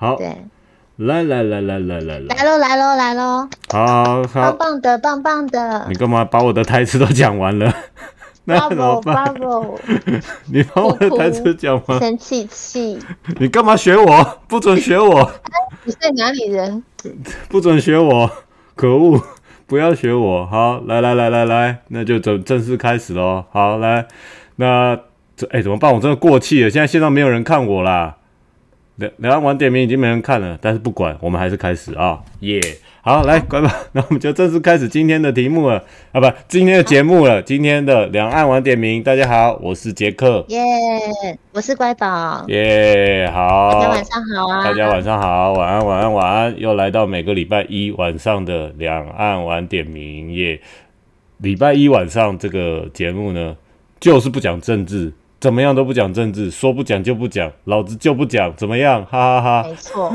好，来来来来来来来，来喽来喽来喽，好好棒棒的棒棒的，你干嘛把我的台词都讲完了 那怎么办？你把我的台词讲完，生气气，你干嘛学我？不准学我！你是哪里人？不准学我，可恶！不要学我。好，来来来来来，那就正正式开始喽。好来，那这哎怎么办？我真的过气了，现在线上没有人看我啦。两两岸晚点名已经没人看了，但是不管，我们还是开始啊！耶，好，来，乖宝，那我们就正式开始今天的题目了啊，不，今天的节目了，今天的两岸晚点名。大家好，我是杰克，耶，我是乖宝，耶，好，大家晚上好啊，大家晚上好，晚安，晚安，晚安，又来到每个礼拜一晚上的两岸晚点名，耶，礼拜一晚上这个节目呢，就是不讲政治。怎么样都不讲政治，说不讲就不讲，老子就不讲，怎么样？哈哈哈！没错，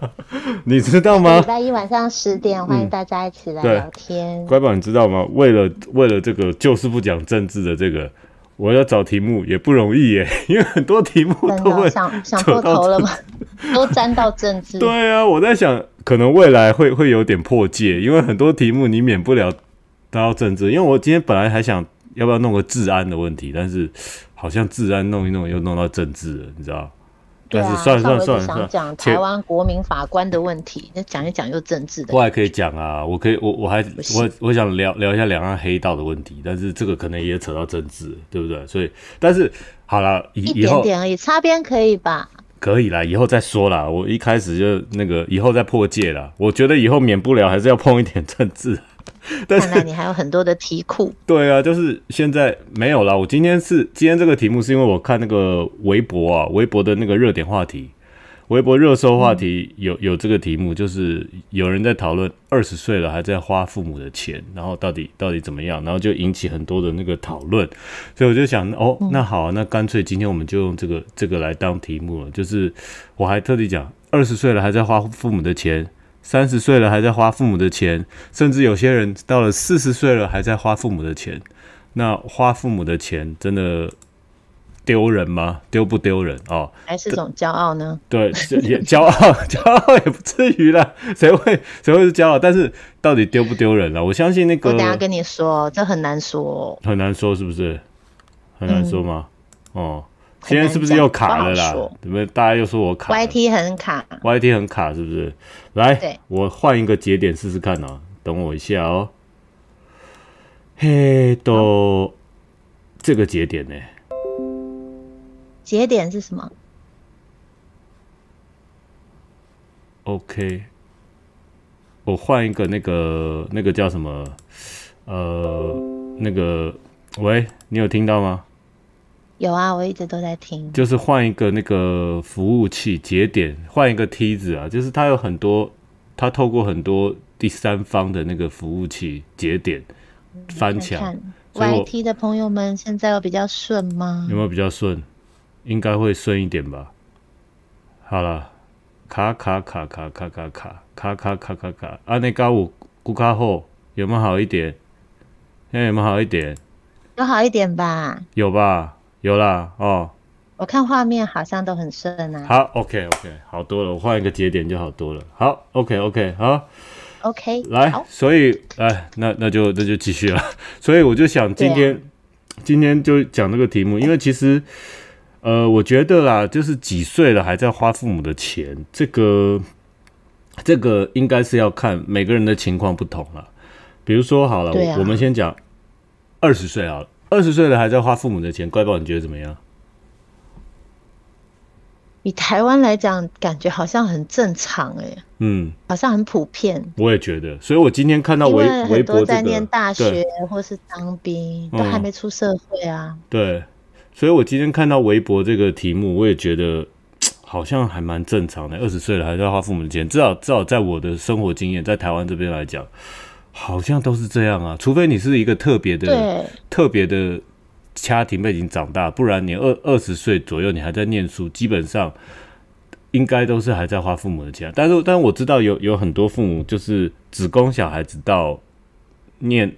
你知道吗？礼拜一晚上十点，欢迎大家一起来聊天。乖宝，你知道吗？为了为了这个就是不讲政治的这个，我要找题目也不容易耶，因为很多题目都会想想破头了吗？都沾到政治？对啊，我在想，可能未来会会有点破戒，因为很多题目你免不了得到政治。因为我今天本来还想要不要弄个治安的问题，但是。好像治安弄一弄又弄到政治了，你知道？但是算了算了算了，想讲台湾国民法官的问题，那讲一讲又政治的，过还可以讲啊，我可以我我还我我想聊聊一下两岸黑道的问题，但是这个可能也扯到政治，对不对？所以但是好了，一点点而已，擦边可以吧？可以啦，以后再说啦，我一开始就那个，以后再破戒啦。我觉得以后免不了还是要碰一点政治。看来你还有很多的题库。对啊，就是现在没有了。我今天是今天这个题目，是因为我看那个微博啊，微博的那个热点话题，微博热搜话题有有这个题目，就是有人在讨论二十岁了还在花父母的钱，然后到底到底怎么样，然后就引起很多的那个讨论。所以我就想，哦，那好，那干脆今天我们就用这个这个来当题目了。就是我还特地讲，二十岁了还在花父母的钱。三十岁了还在花父母的钱，甚至有些人到了四十岁了还在花父母的钱，那花父母的钱真的丢人吗？丢不丢人哦？还是种骄傲呢？对，也骄傲，骄傲也不至于啦。谁会谁会是骄傲？但是到底丢不丢人呢？我相信那个，我等下跟你说，这很难说，很难说是不是？很难说吗？哦。现在是不是又卡了啦？怎么大家又说我卡？YT 很卡，YT 很卡，是不是？来，我换一个节点试试看哦。等我一下哦。嘿，都这个节点呢？节点是什么？OK，我换一个那个那个叫什么？呃，那个，喂，你有听到吗？有啊，我一直都在听。就是换一个那个服务器节点，换一个梯子啊。就是它有很多，它透过很多第三方的那个服务器节点翻墙。Y T 的朋友们现在有比较顺吗？有没有比较顺？应该会顺一点吧。好了，卡卡卡卡卡卡卡卡卡卡卡，卡，阿内高五股卡后有没有好一点？现在有没有好一点？有好一点吧？有吧？有啦哦，我看画面好像都很顺啊。好，OK OK，好多了，我换一个节点就好多了。好，OK OK，好，OK。来，所以，哎，那那就那就继续了。所以我就想今天，今天就讲这个题目，因为其实，呃，我觉得啦，就是几岁了还在花父母的钱，这个，这个应该是要看每个人的情况不同了。比如说，好了，我们先讲二十岁好了。二十岁了还在花父母的钱，怪不？你觉得怎么样？比台湾来讲，感觉好像很正常哎。嗯，好像很普遍。我也觉得，所以我今天看到微微博在念大学或是当兵，都还没出社会啊。对，所以我今天看到微博这个题目，我也觉得 好像还蛮正常的。二十岁了还在花父母的钱，至少至少在我的生活经验，在台湾这边来讲。好像都是这样啊，除非你是一个特别的、特别的家庭背景长大，不然你二二十岁左右你还在念书，基本上应该都是还在花父母的钱。但是，但我知道有有很多父母就是只供小孩子到念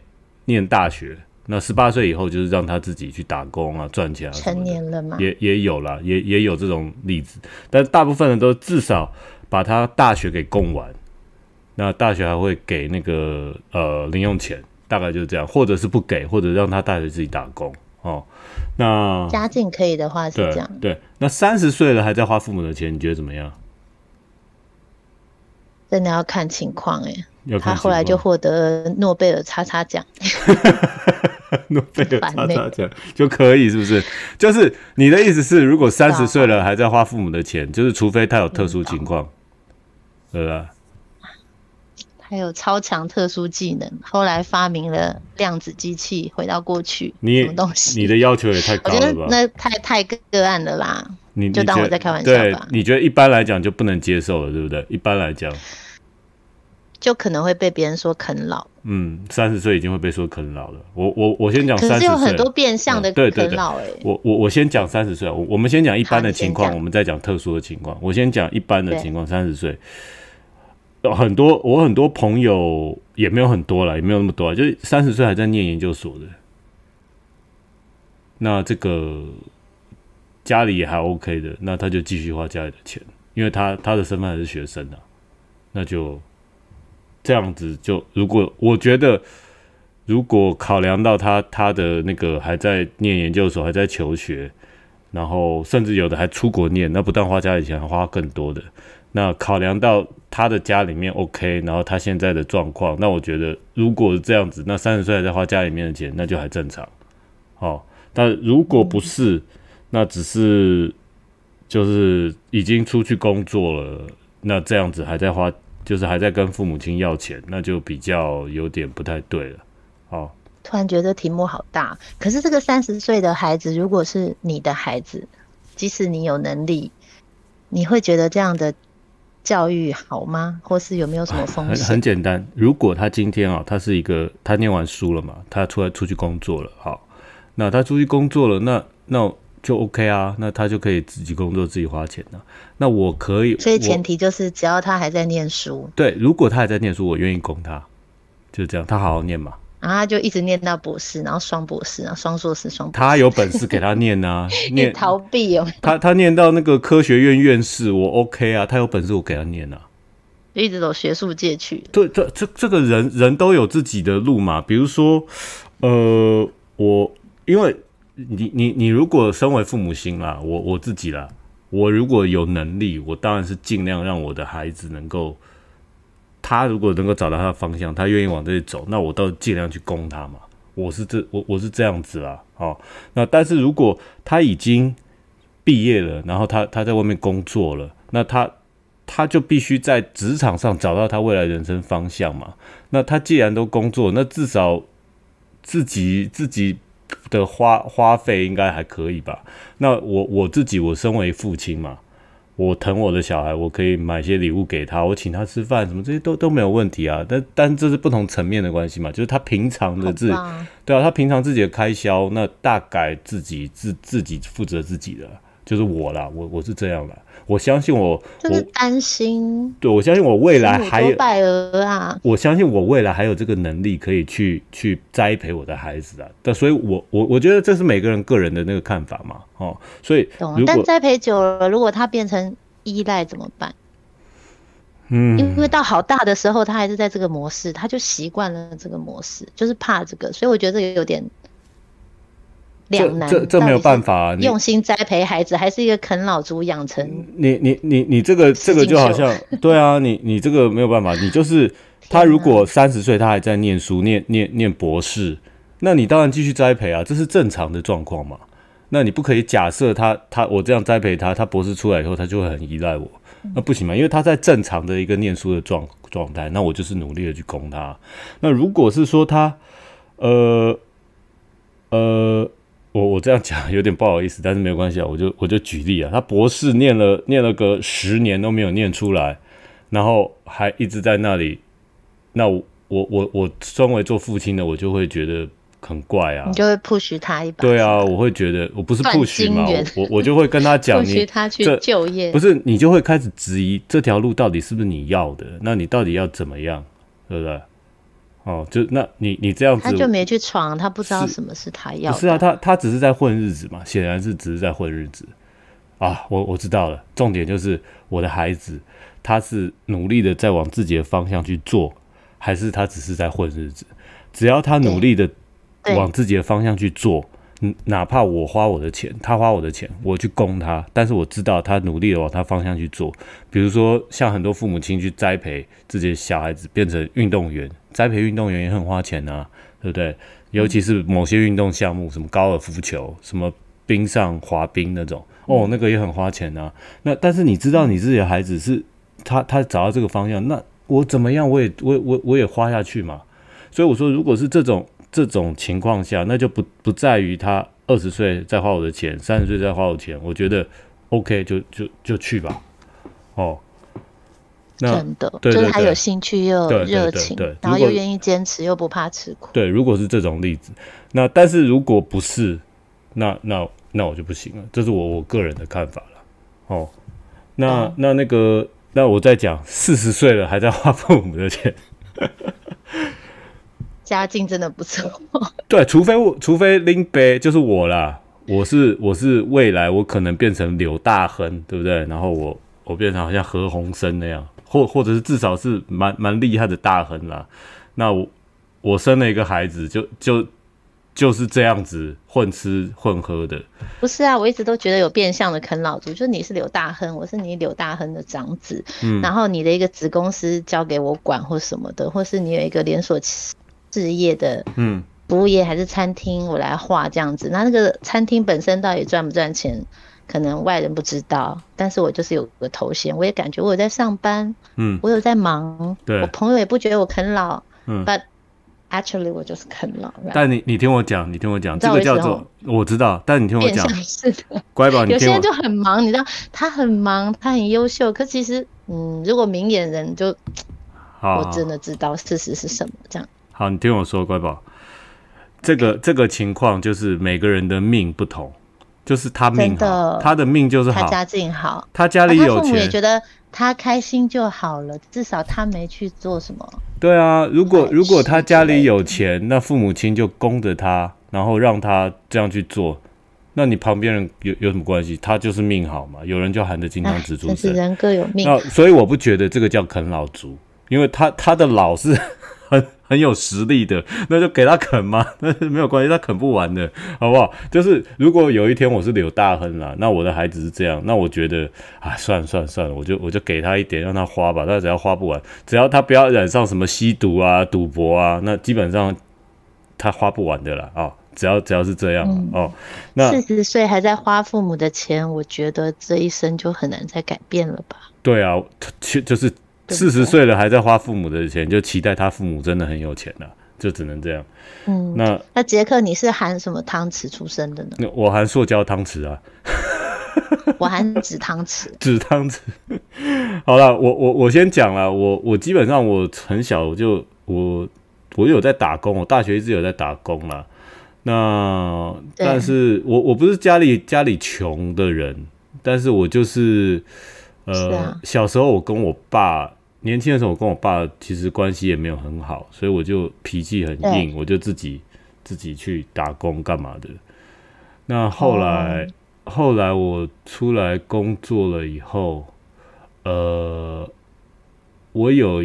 念大学，那十八岁以后就是让他自己去打工啊，赚钱啊。成年了嘛，也也有了，也也有这种例子，但大部分人都至少把他大学给供完。那大学还会给那个呃零用钱，大概就是这样，或者是不给，或者让他大学自己打工哦。那家境可以的话是这样。对，那三十岁了还在花父母的钱，你觉得怎么样？真的要看情况哎。他后来就获得诺贝尔叉叉奖。诺贝尔叉叉奖就可以是不是？就是你的意思是，如果三十岁了还在花父母的钱，就是除非他有特殊情况，对吧？还有超强特殊技能，后来发明了量子机器，回到过去。你东西，你的要求也太 高了吧？我觉得那太太个案了啦。你就当我在开玩笑吧。你觉得一般来讲就不能接受了，对不对？一般来讲，就可能会被别人说啃老。嗯，三十岁已经会被说啃老了。我我我先讲三十岁，是有很多变相的啃老哎。我我我先讲三十岁我们先讲一般的情况，我们再讲特殊的情况。我先讲一般的情况，三十岁。很多我很多朋友也没有很多了，也没有那么多啊。就三十岁还在念研究所的，那这个家里也还 OK 的，那他就继续花家里的钱，因为他他的身份还是学生啊。那就这样子，就如果我觉得，如果考量到他他的那个还在念研究所，还在求学，然后甚至有的还出国念，那不但花家里钱，还花更多的。那考量到他的家里面 OK，然后他现在的状况，那我觉得如果是这样子，那三十岁还在花家里面的钱，那就还正常。哦，但如果不是，那只是就是已经出去工作了，那这样子还在花，就是还在跟父母亲要钱，那就比较有点不太对了。哦。突然觉得题目好大。可是这个三十岁的孩子，如果是你的孩子，即使你有能力，你会觉得这样的。教育好吗？或是有没有什么风险？很简单，如果他今天啊，他是一个，他念完书了嘛，他出来出去工作了，好，那他出去工作了，那那就 OK 啊，那他就可以自己工作自己花钱了。那我可以，所以前提就是只要他还在念书。对，如果他还在念书，我愿意供他，就是这样，他好好念嘛。啊，就一直念到博士，然后双博士，然后双硕士，双他有本事给他念啊，念逃避哦。他他念到那个科学院院士，我 OK 啊。他有本事我给他念啊，一直走学术界去。对，这这这个人人都有自己的路嘛。比如说，呃，我因为你你你如果身为父母心啦，我我自己啦，我如果有能力，我当然是尽量让我的孩子能够。他如果能够找到他的方向，他愿意往这里走，那我倒尽量去攻他嘛。我是这我我是这样子啦，哦，那但是如果他已经毕业了，然后他他在外面工作了，那他他就必须在职场上找到他未来人生方向嘛。那他既然都工作，那至少自己自己的花花费应该还可以吧？那我我自己，我身为父亲嘛。我疼我的小孩，我可以买些礼物给他，我请他吃饭，什么这些都都没有问题啊。但但这是不同层面的关系嘛，就是他平常的自己，对啊，他平常自己的开销，那大概自己自自己负责自己的。就是我啦，我我是这样的，我相信我，就是担心，对我相信我未来还有啊，我相信我未来还有这个能力可以去去栽培我的孩子啊，但所以，我我我觉得这是每个人个人的那个看法嘛，哦，所以懂，但栽培久了，如果他变成依赖怎么办？嗯，因为到好大的时候，他还是在这个模式，他就习惯了这个模式，就是怕这个，所以我觉得有点。这这这没有办法，用心栽培孩子还是一个啃老族养成。你你你你这个这个就好像，对啊，你你这个没有办法，你就是 他如果三十岁他还在念书念念念博士，那你当然继续栽培啊，这是正常的状况嘛。那你不可以假设他他我这样栽培他，他博士出来以后他就会很依赖我，那不行嘛，因为他在正常的一个念书的状状态，那我就是努力的去供他。那如果是说他呃呃。我我这样讲有点不好意思，但是没有关系啊，我就我就举例啊，他博士念了念了个十年都没有念出来，然后还一直在那里，那我我我我身为做父亲的，我就会觉得很怪啊，你就会 push 他一把，对啊，我会觉得我不是 push 嘛，我我就会跟他 讲你他去就业，不是，你就会开始质疑这条路到底是不是你要的，那你到底要怎么样，对不对？哦，就那你你这样子，他就没去闯，他不知道什么是他要。不是啊，他他只是在混日子嘛，显然是只是在混日子啊。我我知道了，重点就是我的孩子，他是努力的在往自己的方向去做，还是他只是在混日子？只要他努力的往自己的方向去做。嗯，哪怕我花我的钱，他花我的钱，我去供他，但是我知道他努力的往他方向去做。比如说，像很多父母亲去栽培自己小孩子变成运动员，栽培运动员也很花钱啊，对不对？尤其是某些运动项目，什么高尔夫球，什么冰上滑冰那种，哦，那个也很花钱啊。那但是你知道你自己的孩子是，他他找到这个方向，那我怎么样，我也我我我也花下去嘛。所以我说，如果是这种。这种情况下，那就不不在于他二十岁再花我的钱，三十岁再花我钱。我觉得，OK，就就就去吧，哦。真的，就是他有兴趣又热情，然后又愿意坚持，又不怕吃苦。对，如果是这种例子，那但是如果不是，那那那我就不行了。这是我我个人的看法了。哦，那那那个，那我在讲四十岁了还在花父母的钱。家境真的不错，对，除非我，除非拎杯就是我啦，我是我是未来我可能变成柳大亨，对不对？然后我我变成好像何鸿燊那样，或或者是至少是蛮蛮厉害的大亨啦。那我我生了一个孩子，就就就是这样子混吃混喝的。不是啊，我一直都觉得有变相的啃老族，就是你是刘大亨，我是你刘大亨的长子，嗯，然后你的一个子公司交给我管或什么的，或是你有一个连锁。事业的，嗯，服务业还是餐厅，我来画这样子。那那个餐厅本身到底赚不赚钱，可能外人不知道。但是我就是有个头衔，我也感觉我在上班，嗯，我有在忙。对，我朋友也不觉得我啃老，嗯，But actually 我就是啃老。但你你听我讲，你听我讲，这个叫做我知道。但你听我讲，是的，乖宝，你听。有些人就很忙，你知道，他很忙，他很优秀，可其实，嗯，如果明眼人就，我真的知道事实是什么这样。好，你听我说，乖宝，这个这个情况就是每个人的命不同，就是他命好，他的命就是好，他家境好，他家里有钱，觉得他开心就好了，至少他没去做什么。对啊，如果如果他家里有钱，那父母亲就供着他，然后让他这样去做，那你旁边人有有什么关系？他就是命好嘛，有人就含着金刚杵，只是人各有命，所以我不觉得这个叫啃老族，因为他他的老是。很有实力的，那就给他啃嘛，那是没有关系，他啃不完的，好不好？就是如果有一天我是刘大亨了，那我的孩子是这样，那我觉得，啊，算了算了算了，我就我就给他一点，让他花吧，他只要花不完，只要他不要染上什么吸毒啊、赌博啊，那基本上他花不完的了啊。只要只要是这样嘛，哦，那四十岁还在花父母的钱，我觉得这一生就很难再改变了吧？对啊，就就是。四十岁了还在花父母的钱，就期待他父母真的很有钱了，就只能这样。嗯，那那杰克，你是含什么汤匙出生的呢？我含塑胶汤匙啊。我含纸汤匙。纸汤匙。好了，我我我先讲了，我我基本上我很小我就我我有在打工，我大学一直有在打工啦。那但是，我我不是家里家里穷的人，但是我就是呃小时候我跟我爸。年轻的时候，我跟我爸其实关系也没有很好，所以我就脾气很硬，我就自己自己去打工干嘛的。那后来，后来我出来工作了以后，呃，我有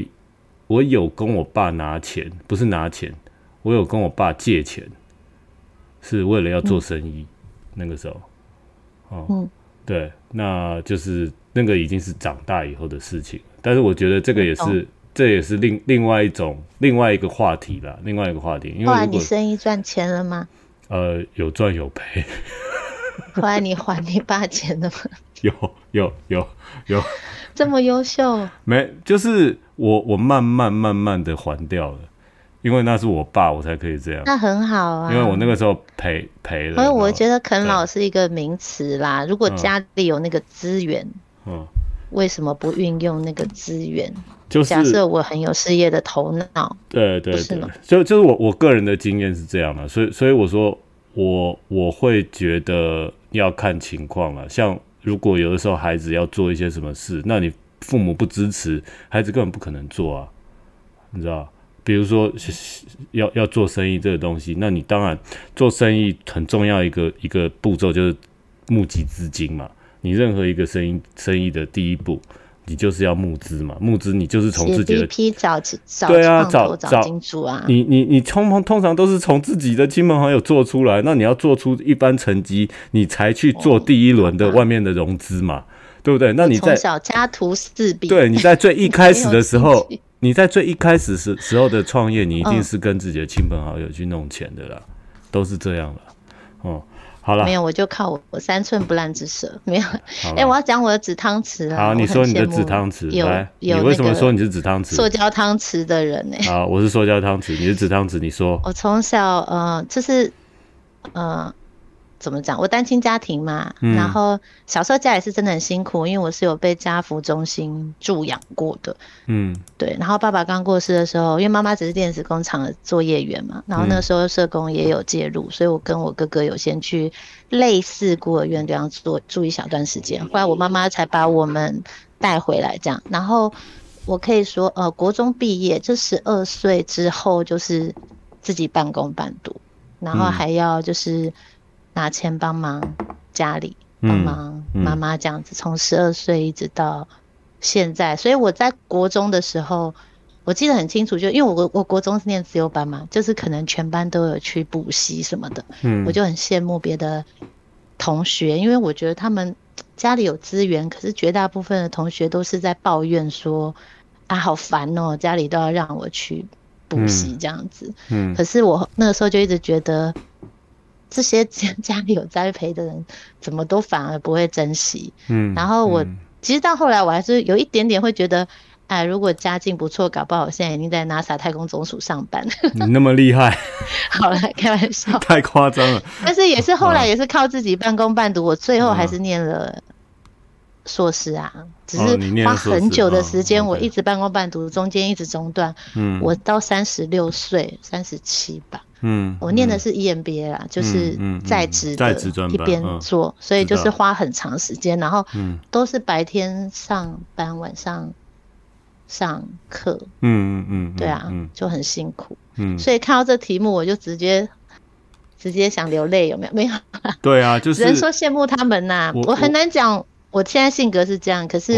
我有跟我爸拿钱，不是拿钱，我有跟我爸借钱，是为了要做生意。那个时候，哦、嗯，对，那就是那个已经是长大以后的事情。但是我觉得这个也是，这也是另另外一种另外一个话题啦，另外一个话题。因为后来你生意赚钱了吗？呃，有赚有赔。后来你还你爸钱了吗？有有有有。这么优秀？没，就是我我慢慢慢慢的还掉了，因为那是我爸，我才可以这样。那很好啊。因为我那个时候赔赔了。所以我觉得啃老是一个名词啦，如果家里有那个资源，嗯。为什么不运用那个资源？就是假设我很有事业的头脑，对对，不是吗？就就是我我个人的经验是这样的，所以所以我说我我会觉得要看情况了。像如果有的时候孩子要做一些什么事，那你父母不支持，孩子根本不可能做啊，你知道？比如说要要做生意这个东西，那你当然做生意很重要一个一个步骤就是募集资金嘛。你任何一个生意，生意的第一步，你就是要募资嘛？募资你就是从自己的 P 找找对啊，找找金主啊。你你你通通常都是从自己的亲朋好友做出来。那你要做出一般成绩，你才去做第一轮的外面的融资嘛，对不对？那你在小家徒四壁，对，你在最一开始的时候，你在最一开始时时候的创业，你一定是跟自己的亲朋好友去弄钱的啦，都是这样了嗯。好了，没有，我就靠我我三寸不烂之舌，没有。哎，我要讲我的紫汤匙啊！好，你说你的紫汤匙，有，有你为什么说你是紫汤匙？塑胶汤匙的人呢？啊，我是塑胶汤匙，你是紫汤匙，你说。我从小，呃，就是，嗯。怎么讲？我单亲家庭嘛，然后小时候家也是真的很辛苦，因为我是有被家福中心助养过的。嗯，对。然后爸爸刚过世的时候，因为妈妈只是电子工厂的作业员嘛，然后那时候社工也有介入，所以我跟我哥哥有先去类似孤儿院这样住住一小段时间。后来我妈妈才把我们带回来这样。然后我可以说，呃，国中毕业，这十二岁之后就是自己半工半读，然后还要就是。拿钱帮忙家里帮忙妈妈这样子，从十二岁一直到现在，所以我在国中的时候，我记得很清楚，就因为我我国中是念自由班嘛，就是可能全班都有去补习什么的，我就很羡慕别的同学，因为我觉得他们家里有资源，可是绝大部分的同学都是在抱怨说，啊好烦哦，家里都要让我去补习这样子，嗯，可是我那个时候就一直觉得。这些家 家里有栽培的人，怎么都反而不会珍惜。嗯，然后我其实到后来，我还是有一点点会觉得，哎，如果家境不错，搞不好现在已经在 NASA 太空总署上班。你那么厉害，好了，开玩笑。太夸张了。但是也是后来也是靠自己半工半读，我最后还是念了硕士啊，只是花很久的时间，我一直半工半读，中间一直中断。嗯，我到三十六岁、三十七吧。嗯，我念的是 EMBA 啦，就是在职，在职专一边做，所以就是花很长时间，然后都是白天上班，晚上上课，嗯嗯嗯，对啊，就很辛苦，嗯，所以看到这题目，我就直接直接想流泪，有没有？没有。对啊，就是人说羡慕他们呐，我很难讲，我现在性格是这样，可是。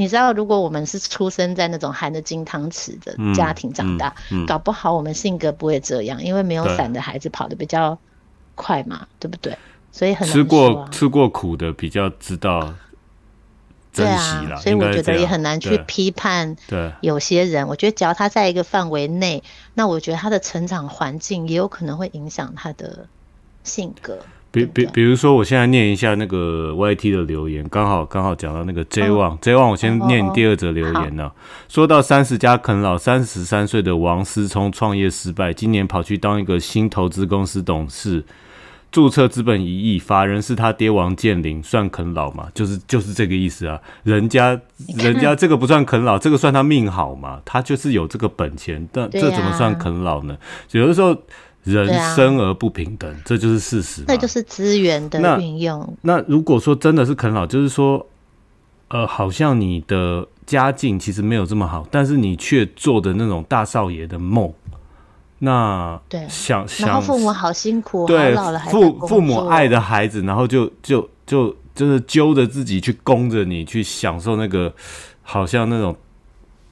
你知道，如果我们是出生在那种含着金汤匙的家庭长大，搞不好我们性格不会这样，因为没有伞的孩子跑得比较快嘛，对不对？所以很、吃过吃过苦的比较知道珍惜所以我觉得也很难去批判。对，有些人，我觉得只要他在一个范围内，那我觉得他的成长环境也有可能会影响他的性格。比比，比如说，我现在念一下那个 Y T 的留言，刚好刚好讲到那个 J One J One，我先念第二则留言呢。说到三十加啃老，三十三岁的王思聪创业失败，今年跑去当一个新投资公司董事，注册资本一亿，法人是他爹王健林，算啃老吗？就是就是这个意思啊。人家 人家这个不算啃老，这个算他命好嘛？他就是有这个本钱，但这怎么算啃老呢？有的时候。人生而不平等，这就是事实。那就是资源的运用。那如果说真的是啃老，就是说，呃，好像你的家境其实没有这么好，但是你却做的那种大少爷的梦。那对，想想父母好辛苦，对，父父母爱的孩子，然后就就就就是揪着自己去供着你，去享受那个好像那种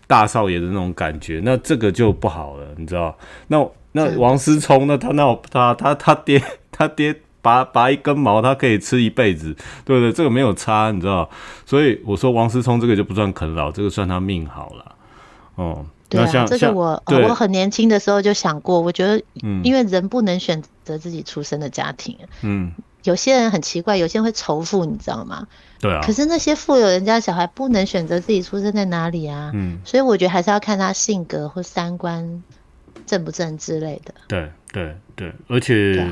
大少爷的那种感觉。那这个就不好了，你知道？那。那王思聪，呢？他那他他他爹 他爹拔拔一根毛，他可以吃一辈子，对不对？这个没有差，你知道所以我说王思聪这个就不算啃老，这个算他命好了。哦，对啊，这个我我很年轻的时候就想过，我觉得，因为人不能选择自己出生的家庭，嗯，有些人很奇怪，有些人会仇富，你知道吗？对啊，可是那些富有人家小孩不能选择自己出生在哪里啊，嗯，所以我觉得还是要看他性格或三观。正不正之类的，对对对，而且，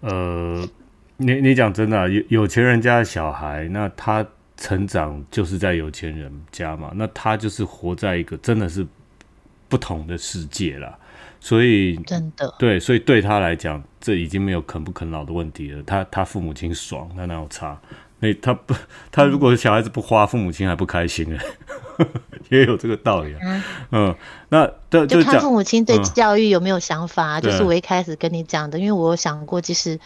呃，你你讲真的，有有钱人家的小孩，那他成长就是在有钱人家嘛，那他就是活在一个真的是不同的世界了，所以真的，对，所以对他来讲，这已经没有啃不啃老的问题了，他他父母亲爽，他哪有差？那他不，他如果小孩子不花，父母亲还不开心呢。也有这个道理啊，嗯，那就就看父母亲对教育有没有想法啊。就是我一开始跟你讲的，因为我有想过，其实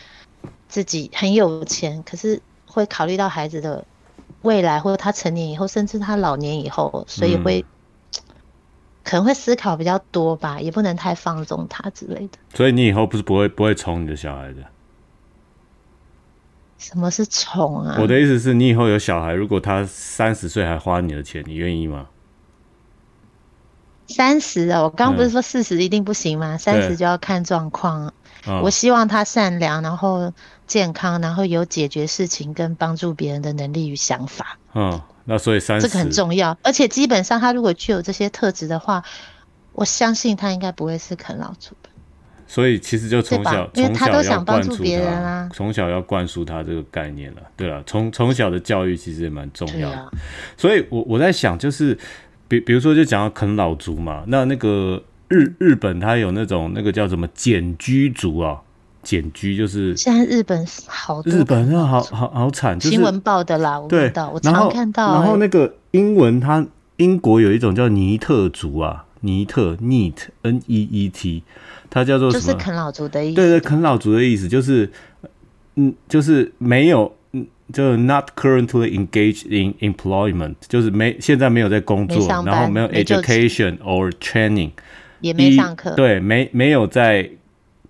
自己很有钱，可是会考虑到孩子的未来，或者他成年以后，甚至他老年以后，所以会可能会思考比较多吧，也不能太放纵他之类的。所以你以后不是不会不会宠你的小孩的？什么是宠啊？我的意思是你以后有小孩，如果他三十岁还花你的钱，你愿意吗？三十啊，我刚刚不是说四十一定不行吗？三十就要看状况。我希望他善良，然后健康，然后有解决事情跟帮助别人的能力与想法。嗯，那所以三十这个很重要，而且基本上他如果具有这些特质的话，我相信他应该不会是啃老族的。所以其实就从小，从小要灌输别人啦，从小要灌输他这个概念了。对啊，从从小的教育其实也蛮重要的。所以，我我在想，就是比比如说，就讲到啃老族嘛。那那个日日本，他有那种那个叫什么简居族啊？简居就是现在日本好，日本是好好好惨，新闻报的啦，我知道，我常看到。然后那个英文，它英国有一种叫尼特族啊，尼特 （neet），n e e t。它叫做什么？对对，啃老族的意思就是，嗯，就是没有，嗯，就 not currently engaged in employment，就是没现在没有在工作，然后没有 education or training，也没上课，对，没没有在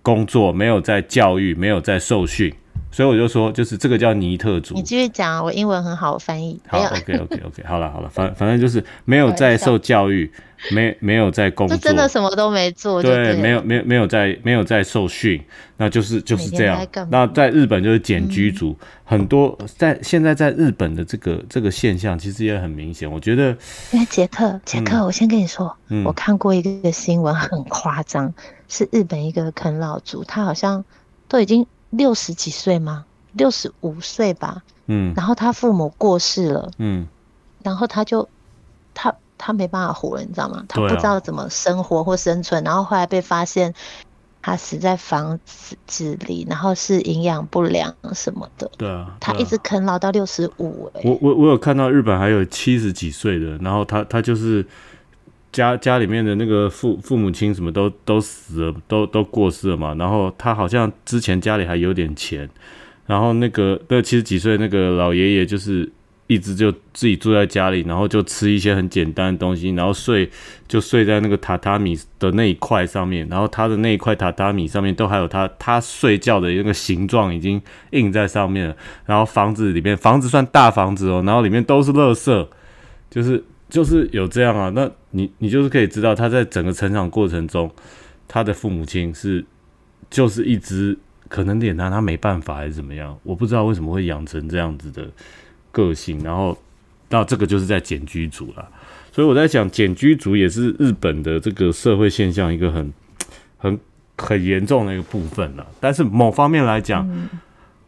工作，没有在教育，没有在受训。所以我就说，就是这个叫尼特族。你继续讲啊，我英文很好，翻译。好，OK，OK，OK，好了，好了，反反正就是没有在受教育，没没有在工作，真的什么都没做。对，没有，没有，没有在，没有在受训，那就是就是这样。那在日本就是捡居族，很多在现在在日本的这个这个现象其实也很明显。我觉得，因为杰克，杰克，我先跟你说，我看过一个新闻，很夸张，是日本一个啃老族，他好像都已经。六十几岁吗？六十五岁吧。嗯，然后他父母过世了。嗯，然后他就，他他没办法活了，你知道吗？他不知道怎么生活或生存。然后后来被发现，他死在房子里，然后是营养不良什么的。对啊，他一直啃老到六十五。我我我有看到日本还有七十几岁的，然后他他就是。家家里面的那个父父母亲什么都都死了，都都过世了嘛。然后他好像之前家里还有点钱，然后那个那七十几岁那个老爷爷就是一直就自己住在家里，然后就吃一些很简单的东西，然后睡就睡在那个榻榻米的那一块上面。然后他的那一块榻榻米上面都还有他他睡觉的那个形状已经印在上面了。然后房子里面房子算大房子哦，然后里面都是垃圾，就是。就是有这样啊，那你你就是可以知道他在整个成长过程中，他的父母亲是就是一直可能也他他没办法还是怎么样，我不知道为什么会养成这样子的个性，然后那这个就是在简居族了。所以我在想，简居族也是日本的这个社会现象一个很很很严重的一个部分了。但是某方面来讲，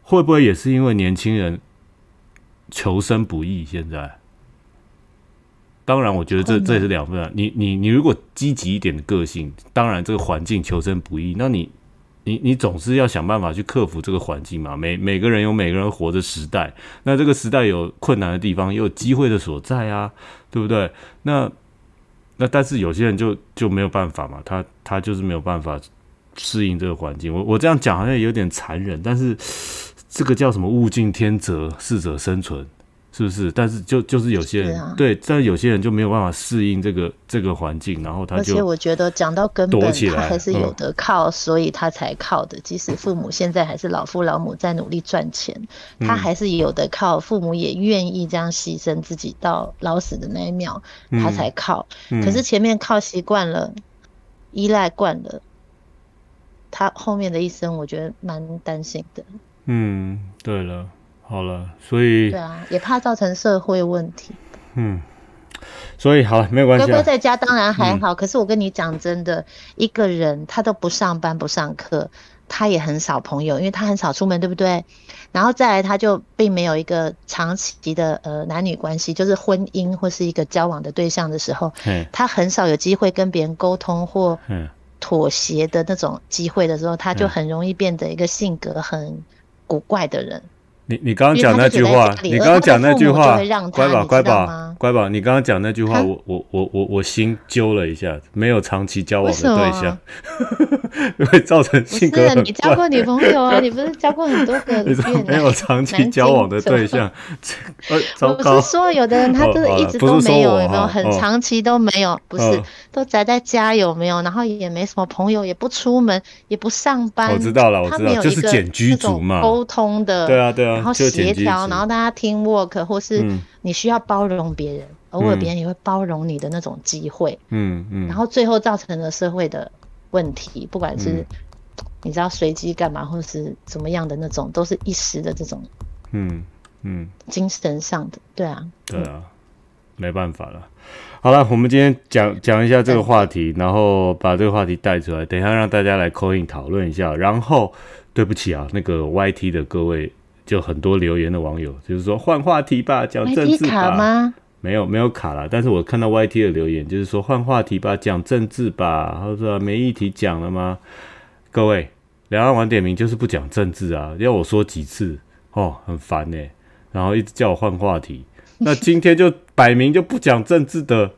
会不会也是因为年轻人求生不易现在？当然，我觉得这这也是两份啊。你你你，如果积极一点的个性，当然这个环境求生不易，那你你你总是要想办法去克服这个环境嘛。每每个人有每个人活的时代，那这个时代有困难的地方，也有机会的所在啊，对不对？那那但是有些人就就没有办法嘛，他他就是没有办法适应这个环境。我我这样讲好像有点残忍，但是这个叫什么“物竞天择，适者生存”。是不是？但是就就是有些人对，但有些人就没有办法适应这个这个环境，然后他就。而且我觉得讲到根本，他还是有的靠，所以他才靠的。即使父母现在还是老父老母在努力赚钱，他还是有的靠。父母也愿意这样牺牲自己到老死的那一秒，他才靠。可是前面靠习惯了，依赖惯了，他后面的一生，我觉得蛮担心的。嗯，对了。好了，所以对啊，也怕造成社会问题。嗯，所以好了，没有关系。乖乖在家当然还好，可是我跟你讲，真的，一个人他都不上班不上课，他也很少朋友，因为他很少出门，对不对？然后再来，他就并没有一个长期的呃男女关系，就是婚姻或是一个交往的对象的时候，嗯，他很少有机会跟别人沟通或妥协的那种机会的时候，他就很容易变得一个性格很古怪的人。你你刚刚讲那句话，你刚刚讲那句话，乖宝乖宝乖宝，你刚刚讲那句话，我我我我我心揪了一下，没有长期交往的对象，会造成性格。不是你交过女朋友啊？你不是交过很多个？没有长期交往的对象？我不是说有的人他都一直都没有，有没有很长期都没有？不是，都宅在家有没有？然后也没什么朋友，也不出门，也不上班。我知道了，我知道，就是简居族嘛，沟通的。对啊对啊。然后协调，然后大家听 work，或是你需要包容别人，偶尔别人也会包容你的那种机会。嗯嗯。然后最后造成了社会的问题，不管是你知道随机干嘛，或是怎么样的那种，都是一时的这种。嗯嗯。精神上的，对啊。对啊，没办法了。好了，我们今天讲讲一下这个话题，然后把这个话题带出来，等一下让大家来 c l i n 讨论一下。然后，对不起啊，那个 YT 的各位。就很多留言的网友就是说换话题吧，讲政治吧，没有没有卡了。但是我看到 YT 的留言就是说换话题吧，讲政治吧，他说没议题讲了吗？各位，两岸晚点名就是不讲政治啊，要我说几次哦，很烦呢，然后一直叫我换话题，那今天就摆明就不讲政治的，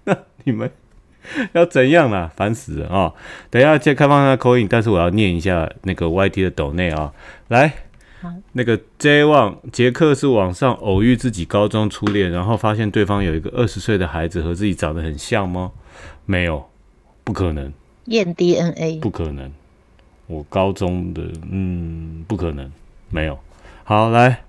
那你们 要怎样啦？烦死人啊！等一下再开放他口音，但是我要念一下那个 YT 的斗内啊，来。那个 Jone 杰克是网上偶遇自己高中初恋，然后发现对方有一个二十岁的孩子和自己长得很像吗？没有，不可能。验 DNA，不可能。我高中的，嗯，不可能，没有。好，来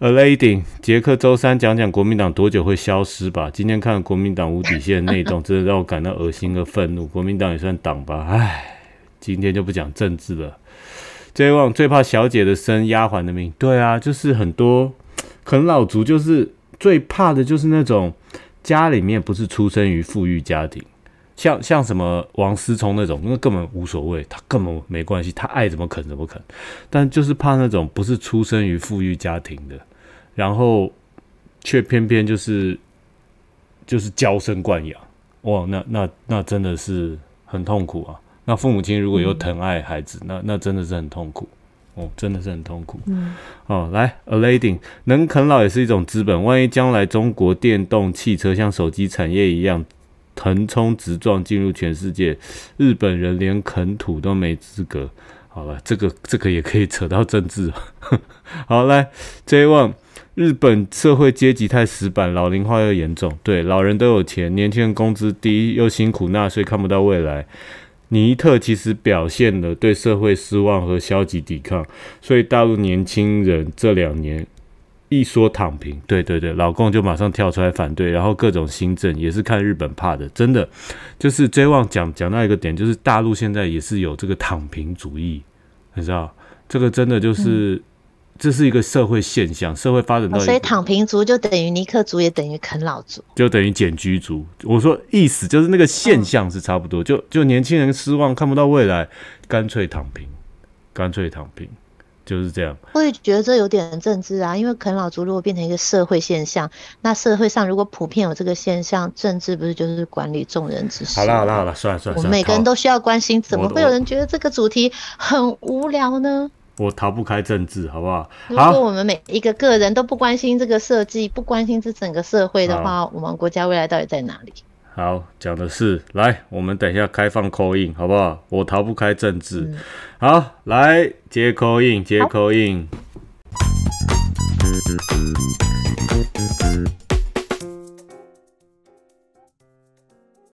a l a d y 杰克周三讲讲国民党多久会消失吧。今天看国民党无底线内动，真的让我感到恶心和愤怒。国民党也算党吧？唉，今天就不讲政治了。最望最怕小姐的生，丫鬟的命。对啊，就是很多啃老族，就是最怕的就是那种家里面不是出生于富裕家庭，像像什么王思聪那种，那根本无所谓，他根本没关系，他爱怎么啃怎么啃。但就是怕那种不是出生于富裕家庭的，然后却偏偏就是就是娇生惯养，哇，那那那真的是很痛苦啊。那父母亲如果又疼爱孩子，那那真的是很痛苦，哦，真的是很痛苦。嗯，哦，来 a l a d y 能啃老也是一种资本，万一将来中国电动汽车像手机产业一样，横冲直撞进入全世界，日本人连啃土都没资格。好了，这个这个也可以扯到政治。好，来，Jone，日本社会阶级太死板，老龄化又严重，对，老人都有钱，年轻人工资低又辛苦，纳税看不到未来。尼特其实表现了对社会失望和消极抵抗，所以大陆年轻人这两年一说躺平，对对对，老共就马上跳出来反对，然后各种新政也是看日本怕的，真的就是追望讲讲到一个点，就是大陆现在也是有这个躺平主义，你知道这个真的就是。这是一个社会现象，社会发展到所以躺平族就等于尼克族，也等于啃老族，就等于减居族。我说意思就是那个现象是差不多，就就年轻人失望看不到未来，干脆躺平，干脆躺平，就是这样。我也觉得这有点政治啊，因为啃老族如果变成一个社会现象，那社会上如果普遍有这个现象，政治不是就是管理众人之事？好了好了好了，算了算了，我每个人都需要关心，怎么会有人觉得这个主题很无聊呢？我逃不开政治，好不好？如果我们每一个个人都不关心这个设计，不关心这整个社会的话，我们国家未来到底在哪里？好，讲的是，来，我们等一下开放口音，好不好？我逃不开政治，好，来接口音，接口音。